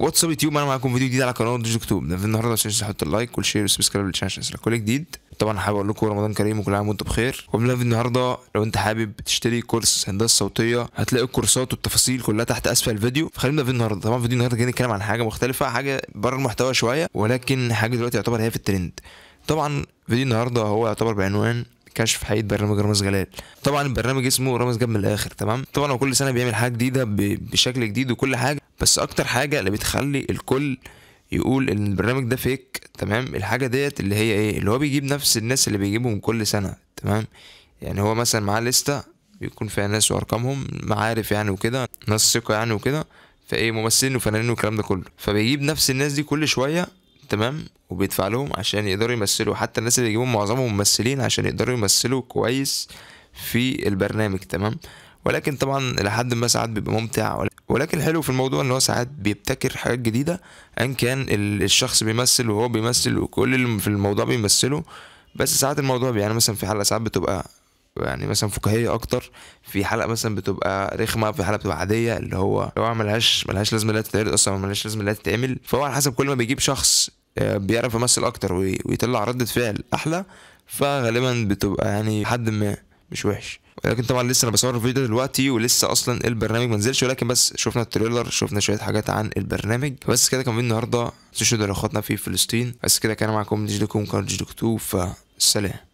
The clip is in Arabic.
واتساب يوتيوب انا معاكم فيديو جديد على قناه ديجي كتب النهارده عشان تحط اللايك والشير والسبسكرايب للشانل عشان كل جديد طبعا حابب اقول لكم رمضان كريم وكل عام وانتم بخير وقبل النهارده لو انت حابب تشتري كورس هندسه صوتيه هتلاقي الكورسات والتفاصيل كلها تحت اسفل الفيديو فخلينا في النهارده طبعا فيديو النهارده جاي نتكلم عن حاجه مختلفه حاجه بره المحتوى شويه ولكن حاجه دلوقتي يعتبر هي في الترند طبعا فيديو النهارده هو يعتبر بعنوان كشف حقيقه برنامج رامز جلال طبعا البرنامج اسمه رامز جاب من الاخر تمام طبعا هو كل سنه بيعمل حاجه جديده بشكل جديد وكل حاجه بس اكتر حاجه اللي بتخلي الكل يقول ان البرنامج ده فيك تمام الحاجه ديت اللي هي ايه اللي هو بيجيب نفس الناس اللي بيجيبهم كل سنه تمام يعني هو مثلا معاه لسته بيكون فيها ناس وارقامهم معارف يعني وكده ناس ثقه يعني وكده فايه ممثلين وفنانين والكلام ده كله فبيجيب نفس الناس دي كل شويه تمام وبيدفع لهم عشان يقدروا يمثلوا حتى الناس اللي بيجيبوهم معظمهم ممثلين عشان يقدروا يمثلوا كويس في البرنامج تمام ولكن طبعا لحد ما ساعات بيبقى ممتع ولكن الحلو في الموضوع ان هو ساعات بيبتكر حاجات جديده ان كان الشخص بيمثل وهو بيمثل وكل اللي في الموضوع بيمثله بس ساعات الموضوع يعني مثلا في حلقه ساعات بتبقى يعني مثلا فكاهيه اكتر في حلقه مثلا بتبقى رخمه في حلقه بتبقى عاديه اللي هو لو هو ملهاش ملهاش لازمه لا تتعرض اصلا ملهاش لازمه لا تتعمل فهو على حسب كل ما بيجيب شخص آه، بيعرف يمثل اكتر ويطلع ردة فعل احلى فغالبا بتبقى يعني حد ما مش وحش ولكن طبعا لسه انا بصور الفيديو دلوقتي ولسه اصلا البرنامج منزلش ولكن بس شفنا التريلر شفنا شويه حاجات عن البرنامج بس كده كان النهارده تنسوش اخواتنا في فلسطين بس كده كان معاكم نجلكم كارج دكتور فسلام